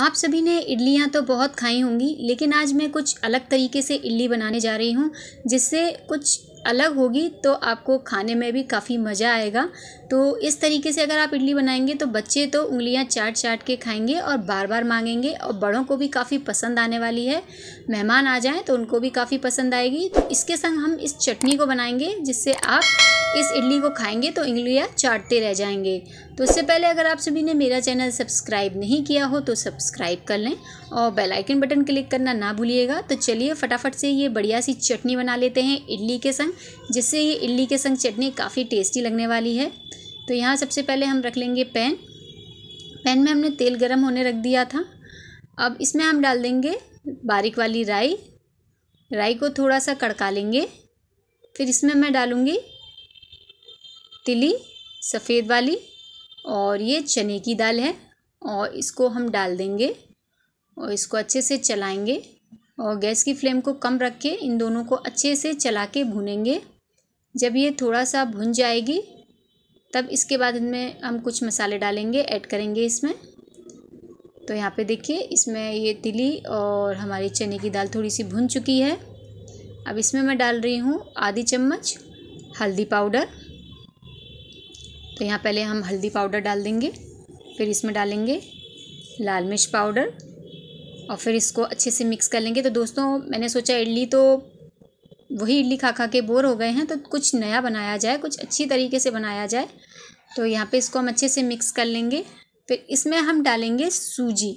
आप सभी ने इडलियाँ तो बहुत खाई होंगी लेकिन आज मैं कुछ अलग तरीके से इडली बनाने जा रही हूँ जिससे कुछ अलग होगी तो आपको खाने में भी काफ़ी मज़ा आएगा तो इस तरीके से अगर आप इडली बनाएंगे तो बच्चे तो उंगलियां चाट चाट के खाएंगे और बार बार मांगेंगे और बड़ों को भी काफ़ी पसंद आने वाली है मेहमान आ जाएं तो उनको भी काफ़ी पसंद आएगी तो इसके संग हम इस चटनी को बनाएंगे जिससे आप इस इडली को खाएंगे तो इंगलियाँ चाटते रह जाएंगे तो उससे पहले अगर आप सभी ने मेरा चैनल सब्सक्राइब नहीं किया हो तो सब्सक्राइब कर लें और बेल आइकन बटन क्लिक करना ना भूलिएगा तो चलिए फटाफट से ये बढ़िया सी चटनी बना लेते हैं इडली के संग जिससे ये इडली के संग चटनी काफ़ी टेस्टी लगने वाली है तो यहाँ सबसे पहले हम रख लेंगे पैन पैन में हमने तेल गर्म होने रख दिया था अब इसमें हम डाल देंगे बारीक वाली राई राई को थोड़ा सा कड़का लेंगे फिर इसमें मैं डालूँगी तिली सफ़ेद वाली और ये चने की दाल है और इसको हम डाल देंगे और इसको अच्छे से चलाएंगे और गैस की फ्लेम को कम रख के इन दोनों को अच्छे से चला के भुनेंगे जब ये थोड़ा सा भुन जाएगी तब इसके बाद इनमें हम कुछ मसाले डालेंगे ऐड करेंगे इसमें तो यहाँ पे देखिए इसमें ये तिली और हमारी चने की दाल थोड़ी सी भुन चुकी है अब इसमें मैं डाल रही हूँ आधी चम्मच हल्दी पाउडर तो यहाँ पहले हम हल्दी पाउडर डाल देंगे फिर इसमें डालेंगे लाल मिर्च पाउडर और फिर इसको अच्छे से मिक्स कर लेंगे तो दोस्तों मैंने सोचा इडली तो वही इडली खा खा के बोर हो गए हैं तो कुछ नया बनाया जाए कुछ अच्छी तरीके से बनाया जाए तो यहाँ पे इसको हम अच्छे से मिक्स कर लेंगे फिर इसमें हम डालेंगे सूजी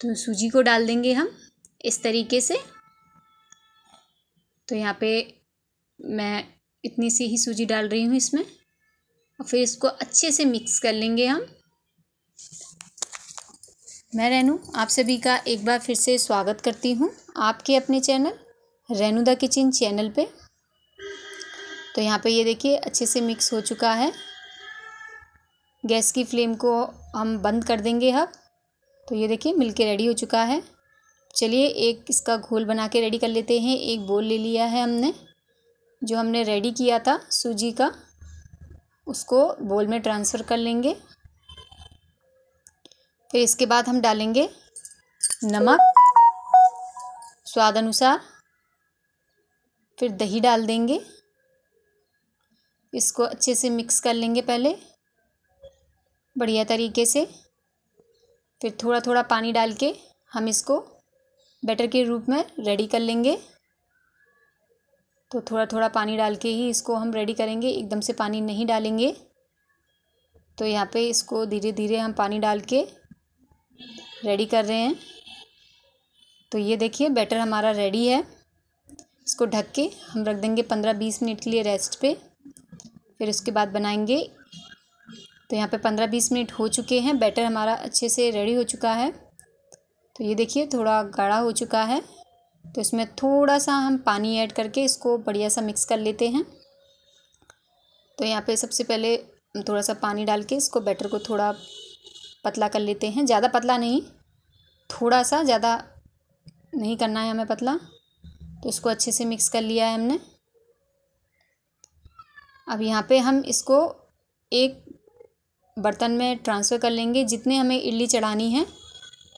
तो सूजी को डाल देंगे हम इस तरीके से तो यहाँ पे मैं इतनी सी ही सूजी डाल रही हूँ इसमें और फिर इसको अच्छे से मिक्स कर लेंगे हम मैं रेनू आप सभी का एक बार फिर से स्वागत करती हूँ आपके अपने channel Renu the kitchen channel पे तो यहाँ पे ये देखिए अच्छे से मिक्स हो चुका है गैस की फ्लेम को हम बंद कर देंगे अब तो ये देखिए मिलके रेडी हो चुका है चलिए एक इसका घोल बना के रेडी कर लेते हैं एक बोल ले लिया है हमने जो हमने रेडी किया था सूजी का उसको बोल में ट्रांसफ़र कर लेंगे फिर इसके बाद हम डालेंगे नमक स्वाद अनुसार फिर दही डाल देंगे इसको अच्छे से मिक्स कर लेंगे पहले बढ़िया तरीके से फिर थोड़ा थोड़ा पानी डाल के हम इसको बैटर के रूप में रेडी कर लेंगे तो थोड़ा थोड़ा पानी डाल के ही इसको हम रेडी करेंगे एकदम से पानी नहीं डालेंगे तो यहाँ पे इसको धीरे धीरे हम पानी डाल के रेडी कर रहे हैं तो ये देखिए बैटर हमारा रेडी है इसको ढक के हम रख देंगे पंद्रह बीस मिनट के लिए रेस्ट पे फिर उसके बाद बनाएंगे तो यहाँ पे पंद्रह बीस मिनट हो चुके हैं बैटर हमारा अच्छे से रेडी हो चुका है तो ये देखिए थोड़ा गाढ़ा हो चुका है तो इसमें थोड़ा सा हम पानी ऐड करके इसको बढ़िया सा मिक्स कर लेते हैं तो यहाँ पे सबसे पहले थोड़ा सा पानी डाल के इसको बैटर को थोड़ा पतला कर लेते हैं ज़्यादा पतला नहीं थोड़ा सा ज़्यादा नहीं करना है हमें पतला तो इसको अच्छे से मिक्स कर लिया है हमने अब यहाँ पे हम इसको एक बर्तन में ट्रांसफ़र कर लेंगे जितने हमें इडली चढ़ानी है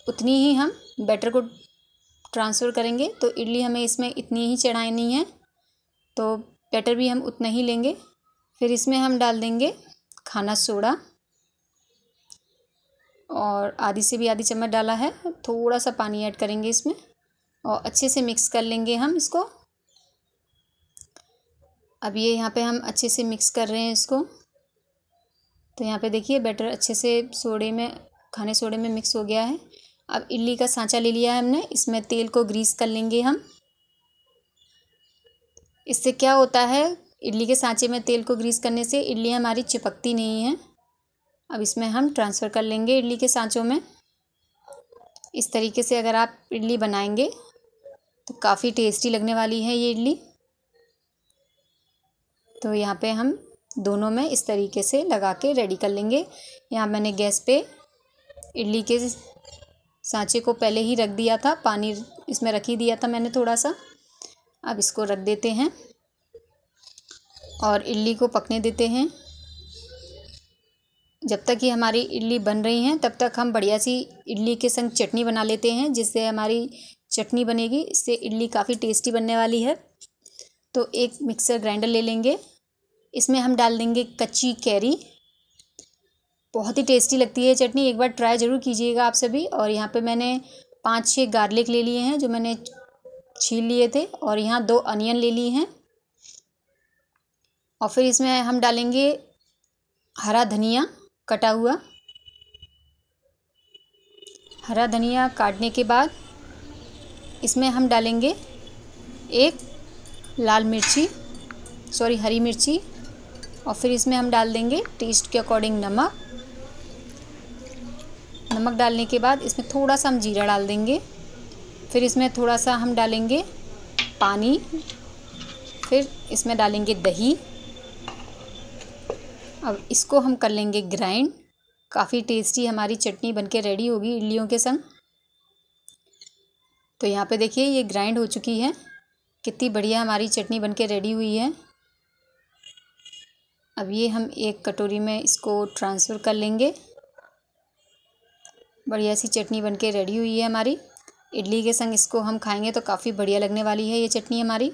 उतनी ही हम बैटर को ट्रांसफ़र करेंगे तो इडली हमें इसमें इतनी ही चढ़ानी है तो बैटर भी हम उतना ही लेंगे फिर इसमें हम डाल देंगे खाना सोडा और आधी से भी आधी चम्मच डाला है थोड़ा सा पानी ऐड करेंगे इसमें और अच्छे से मिक्स कर लेंगे हम इसको अब ये यहाँ पे हम अच्छे से मिक्स कर रहे हैं इसको तो यहाँ पे देखिए बैटर अच्छे से सोडे में खाने सोडे में मिक्स हो गया है अब इडली का सांचा ले लिया है हमने इसमें तेल को ग्रीस कर लेंगे हम इससे क्या होता है इडली के सांचे में तेल को ग्रीस करने से इडली हमारी चिपकती नहीं है अब इसमें हम ट्रांसफ़र कर लेंगे इडली के सांचों में इस तरीके से अगर आप इडली बनाएंगे तो काफ़ी टेस्टी लगने वाली है ये इडली तो यहाँ पे हम दोनों में इस तरीके से लगा के रेडी कर लेंगे यहाँ मैंने गैस पे इडली के सांचे को पहले ही रख दिया था पानी इसमें रख ही दिया था मैंने थोड़ा सा अब इसको रख देते हैं और इडली को पकने देते हैं जब तक ही हमारी इडली बन रही हैं तब तक हम बढ़िया सी इडली के संग चटनी बना लेते हैं जिससे हमारी चटनी बनेगी इससे इडली काफ़ी टेस्टी बनने वाली है तो एक मिक्सर ग्राइंडर ले लेंगे इसमें हम डाल देंगे कच्ची कैरी बहुत ही टेस्टी लगती है चटनी एक बार ट्राई ज़रूर कीजिएगा आप सभी और यहाँ पे मैंने पांच छः गार्लिक ले लिए हैं जो मैंने छील लिए थे और यहाँ दो अनियन ले लिए हैं और फिर इसमें हम डालेंगे हरा धनिया कटा हुआ हरा धनिया काटने के बाद इसमें हम डालेंगे एक लाल मिर्ची सॉरी हरी मिर्ची और फिर इसमें हम डाल देंगे टेस्ट के अकॉर्डिंग नमक नमक डालने के बाद इसमें थोड़ा सा हम जीरा डाल देंगे फिर इसमें थोड़ा सा हम डालेंगे पानी फिर इसमें डालेंगे दही अब इसको हम कर लेंगे ग्राइंड काफ़ी टेस्टी हमारी चटनी बनके रेडी होगी इडलियों के संग तो यहाँ पे देखिए ये ग्राइंड हो चुकी है कितनी बढ़िया हमारी चटनी बनके रेडी हुई है अब ये हम एक कटोरी में इसको ट्रांसफ़र कर लेंगे बढ़िया सी चटनी बन के रेडी हुई है हमारी इडली के संग इसको हम खाएंगे तो काफ़ी बढ़िया लगने वाली है ये चटनी हमारी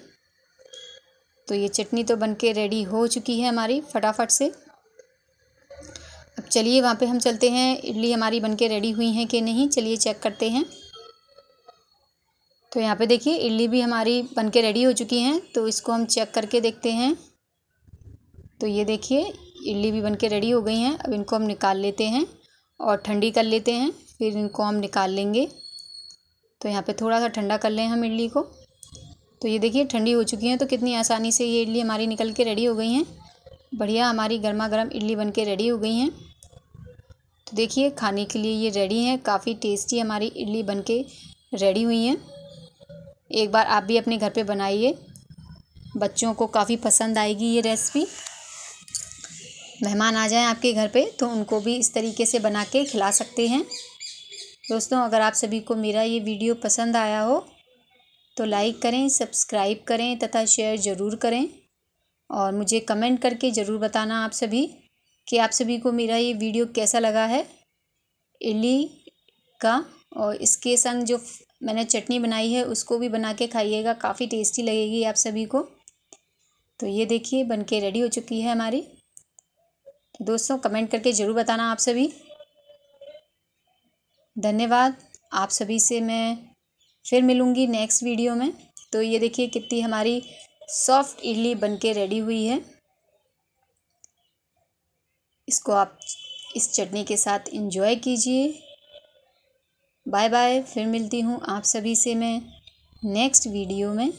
तो ये चटनी तो बन के रेडी हो चुकी है हमारी फटाफट से अब चलिए वहाँ पे हम चलते हैं इडली हमारी बन के रेडी हुई है कि नहीं चलिए चेक करते हैं तो यहाँ पे देखिए इडली भी हमारी बन के रेडी हो चुकी हैं तो इसको हम चेक करके देखते हैं तो ये देखिए इडली भी बन के रेडी हो गई हैं अब इनको हम निकाल लेते हैं और ठंडी कर लेते हैं फिर इनको हम निकाल लेंगे तो यहाँ पे थोड़ा सा ठंडा कर लें हम इडली को तो ये देखिए ठंडी हो चुकी हैं तो कितनी आसानी से ये इडली हमारी निकल के रेडी हो गई हैं बढ़िया हमारी गर्मा गर्म इडली बन के रेडी हो गई हैं तो देखिए खाने के लिए ये रेडी हैं काफ़ी टेस्टी हमारी इडली बन के रेडी हुई हैं एक बार आप भी अपने घर पर बनाइए बच्चों को काफ़ी पसंद आएगी ये रेसिपी मेहमान आ जाएं आपके घर पे तो उनको भी इस तरीके से बना के खिला सकते हैं दोस्तों अगर आप सभी को मेरा ये वीडियो पसंद आया हो तो लाइक करें सब्सक्राइब करें तथा शेयर ज़रूर करें और मुझे कमेंट करके ज़रूर बताना आप सभी कि आप सभी को मेरा ये वीडियो कैसा लगा है इडली का और इसके संग जो मैंने चटनी बनाई है उसको भी बना के खाइएगा काफ़ी टेस्टी लगेगी आप सभी को तो ये देखिए बन के रेडी हो चुकी है हमारी दोस्तों कमेंट करके ज़रूर बताना आप सभी धन्यवाद आप सभी से मैं फिर मिलूँगी नेक्स्ट वीडियो में तो ये देखिए कितनी हमारी सॉफ्ट इडली बनके रेडी हुई है इसको आप इस चटनी के साथ इंजॉय कीजिए बाय बाय फिर मिलती हूँ आप सभी से मैं नेक्स्ट वीडियो में